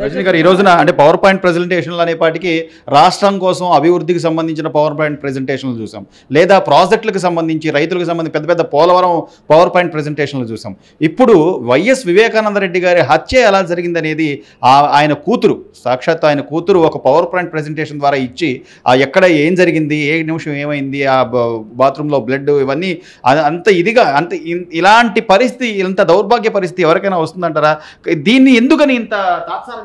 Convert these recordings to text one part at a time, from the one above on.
రజనీ గారు ఈ రోజున అంటే పవర్ పాయింట్ ప్రజెంటేషన్లు అనేపాటికి రాష్ట్రం కోసం అభివృద్ధికి సంబంధించిన పవర్ పాయింట్ ప్రజెంటేషన్లు చూసాం లేదా ప్రాజెక్టులకు సంబంధించి రైతులకు సంబంధించి పెద్ద పెద్ద పోలవరం పవర్ పాయింట్ ప్రజెంటేషన్లు చూసాం ఇప్పుడు వైఎస్ వివేకానంద రెడ్డి గారి హత్య ఎలా జరిగిందనేది ఆయన కూతురు సాక్షాత్ ఆయన కూతురు ఒక పవర్ పాయింట్ ప్రజెంటేషన్ ద్వారా ఇచ్చి ఎక్కడ ఏం జరిగింది ఏ నిమిషం ఏమైంది ఆ బాత్రూంలో బ్లడ్ ఇవన్నీ అంత ఇదిగా అంత ఇలాంటి పరిస్థితి ఇంత దౌర్భాగ్య పరిస్థితి ఎవరికైనా వస్తుందంటారా దీన్ని ఎందుకని ఇంత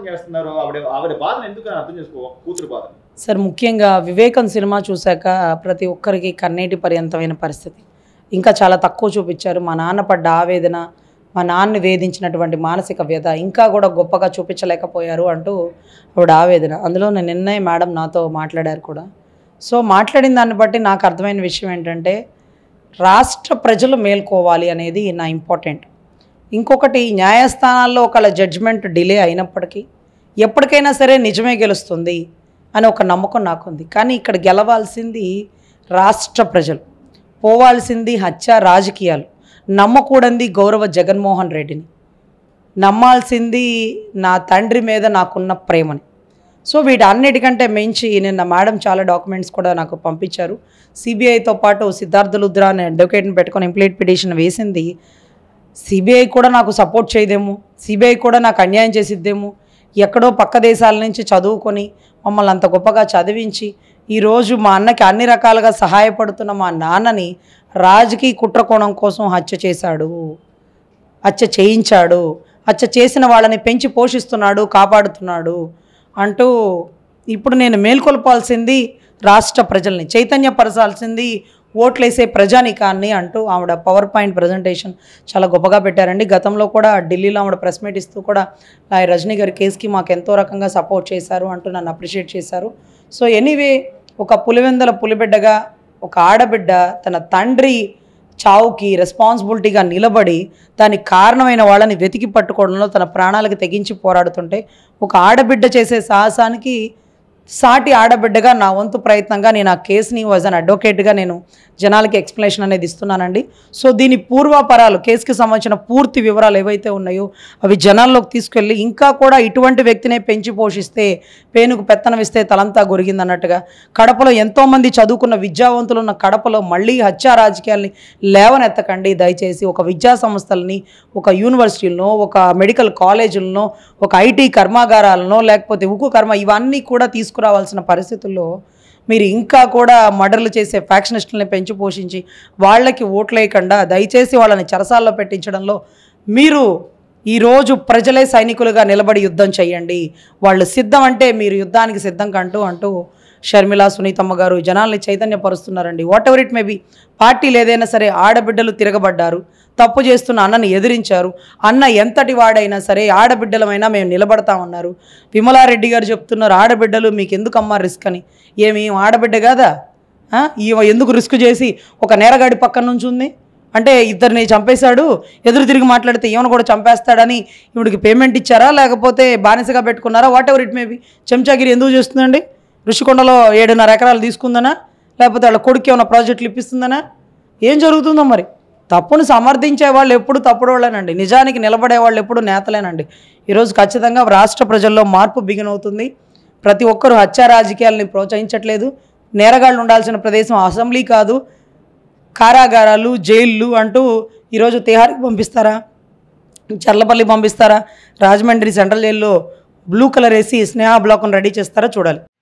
చేస్తున్నారు ఆవిడ ఆవిడ బాధను ఎందుకు అర్థం చేసుకో కూతురు సార్ ముఖ్యంగా వివేకం సినిమా చూశాక ప్రతి ఒక్కరికి కన్నీటి పర్యంతమైన పరిస్థితి ఇంకా చాలా తక్కువ చూపించారు మా నాన్న పడ్డ ఆవేదన మా నాన్న వేధించినటువంటి మానసిక వ్యధ ఇంకా కూడా గొప్పగా చూపించలేకపోయారు అంటూ ఆవిడ ఆవేదన అందులో నేను నిన్నే మేడం నాతో మాట్లాడారు కూడా సో మాట్లాడిన దాన్ని బట్టి నాకు అర్థమైన విషయం ఏంటంటే రాష్ట్ర ప్రజలు మేల్కోవాలి అనేది నా ఇంపార్టెంట్ ఇంకొకటి న్యాయస్థానాల్లో ఒకళ్ళ జడ్జ్మెంట్ డిలే అయినప్పటికీ ఎప్పటికైనా సరే నిజమే గెలుస్తుంది అని ఒక నమ్మకం నాకుంది కానీ ఇక్కడ గెలవాల్సింది రాష్ట్ర ప్రజలు పోవాల్సింది హత్య రాజకీయాలు నమ్మకూడంది గౌరవ జగన్మోహన్ రెడ్డిని నమ్మాల్సింది నా తండ్రి మీద నాకున్న ప్రేమని సో వీటన్నిటికంటే మించి నిన్న మేడం చాలా డాక్యుమెంట్స్ కూడా నాకు పంపించారు సిబిఐతో పాటు సిద్ధార్థ లుద్రా అనే అడ్వకేట్ని పెట్టుకొని ఇంప్లీట్ పిటిషన్ వేసింది సిబిఐ కూడా నాకు సపోర్ట్ చేయదేమో సిబిఐ కూడా నాకు అన్యాయం చేసిద్దేమో ఎక్కడో పక్క దేశాల నుంచి చదువుకొని మమ్మల్ని అంత గొప్పగా చదివించి ఈరోజు మా అన్నకి అన్ని రకాలుగా సహాయపడుతున్న మా నాన్నని రాజకీయ కుట్రకోణం కోసం హత్య చేశాడు హత్య చేయించాడు హత్య చేసిన వాళ్ళని పెంచి పోషిస్తున్నాడు కాపాడుతున్నాడు అంటూ ఇప్పుడు నేను మేల్కొల్పాల్సింది రాష్ట్ర ప్రజల్ని చైతన్యపరచాల్సింది ఓట్లేసే ప్రజానికాన్ని అంటూ ఆవిడ పవర్ పాయింట్ ప్రజెంటేషన్ చాలా గొప్పగా పెట్టారండి గతంలో కూడా ఢిల్లీలో ఆవిడ ప్రెస్ మీట్ ఇస్తూ కూడా రజనీ గారి కేసుకి మాకు ఎంతో రకంగా సపోర్ట్ చేశారు అంటూ నన్ను అప్రిషియేట్ చేశారు సో ఎనీవే ఒక పులివెందల పులిబిడ్డగా ఒక ఆడబిడ్డ తన తండ్రి చావుకి రెస్పాన్సిబిలిటీగా నిలబడి దానికి కారణమైన వాళ్ళని వెతికి పట్టుకోవడంలో తన ప్రాణాలకు తెగించి పోరాడుతుంటే ఒక ఆడబిడ్డ చేసే సాహసానికి సాటి ఆడబిడ్డగా నా వంతు ప్రయత్నంగా నేను ఆ కేసుని వాజ్ అన్ అడ్వకేట్గా నేను జనాలకి ఎక్స్ప్లెనేషన్ అనేది ఇస్తున్నానండి సో దీని పూర్వాపరాలు కేసుకి సంబంధించిన పూర్తి వివరాలు ఏవైతే ఉన్నాయో అవి జనాల్లోకి తీసుకెళ్ళి ఇంకా కూడా ఇటువంటి వ్యక్తినే పెంచి పోషిస్తే పేనుకు పెత్తనం ఇస్తే తలంతా గొరిగిందన్నట్టుగా కడపలో ఎంతోమంది చదువుకున్న విద్యావంతులు ఉన్న కడపలో మళ్ళీ హత్యా రాజకీయాల్ని లేవనెత్తకండి దయచేసి ఒక విద్యా సంస్థలని ఒక యూనివర్సిటీలను ఒక మెడికల్ కాలేజీలను ఒక ఐటీ కర్మాగారాలను లేకపోతే ఉక్కు కర్మ ఇవన్నీ కూడా తీసుకు తీసుకురావాల్సిన పరిస్థితుల్లో మీరు ఇంకా కూడా మర్డర్లు చేసే ఫ్యాక్షనిస్టులని పెంచి పోషించి వాళ్ళకి ఓట్లేయకుండా దయచేసి వాళ్ళని చెరసాల్లో పెట్టించడంలో మీరు ఈరోజు ప్రజలే సైనికులుగా నిలబడి యుద్ధం చేయండి వాళ్ళు సిద్ధం అంటే మీరు యుద్ధానికి సిద్ధం కంటూ అంటూ షర్మిలా సునీతమ్మ గారు జనాల్ని చైతన్యపరుస్తున్నారండి whatever it may be పార్టీలు ఏదైనా సరే ఆడబిడ్డలు తిరగబడ్డారు తప్పు చేస్తున్న అన్నని ఎదిరించారు అన్న ఎంతటి వాడైనా సరే ఆడబిడ్డలమైనా మేము నిలబడతామన్నారు విమలారెడ్డి గారు చెప్తున్నారు ఆడబిడ్డలు మీకు ఎందుకమ్మా రిస్క్ అని ఏమి ఆడబిడ్డ కాదా ఈమె ఎందుకు రిస్క్ చేసి ఒక నేరగాడి పక్కన నుంచి ఉంది అంటే ఇద్దరిని చంపేశాడు ఎదురు తిరిగి మాట్లాడితే ఈమెను కూడా చంపేస్తాడని ఇవిడికి పేమెంట్ ఇచ్చారా లేకపోతే బానిసగా పెట్టుకున్నారా whatever it may be చెంచాగిరి ఎందుకు చేస్తుందండి ఋషికొండలో ఏడున్నర ఎకరాలు తీసుకుందనా లేకపోతే వాళ్ళ కొడుకు ఏమైనా ప్రాజెక్టులు ఇప్పిస్తుందనా ఏం జరుగుతుందో మరి తప్పును సమర్థించే వాళ్ళు ఎప్పుడు తప్పుడు వాళ్ళేనండి నిజానికి నిలబడే వాళ్ళు ఎప్పుడు నేతలేనండి ఈరోజు ఖచ్చితంగా రాష్ట్ర ప్రజల్లో మార్పు బిగినవుతుంది ప్రతి ఒక్కరూ హత్య రాజకీయాలని ప్రోత్సహించట్లేదు నేరగాళ్ళు ఉండాల్సిన ప్రదేశం అసెంబ్లీ కాదు కారాగారాలు జైళ్ళు అంటూ ఈరోజు తిహార్కి పంపిస్తారా చర్లపల్లి పంపిస్తారా రాజమండ్రి సెంట్రల్ జైల్లో బ్లూ కలర్ వేసి స్నేహ బ్లాక్ను రెడీ చేస్తారా చూడాలి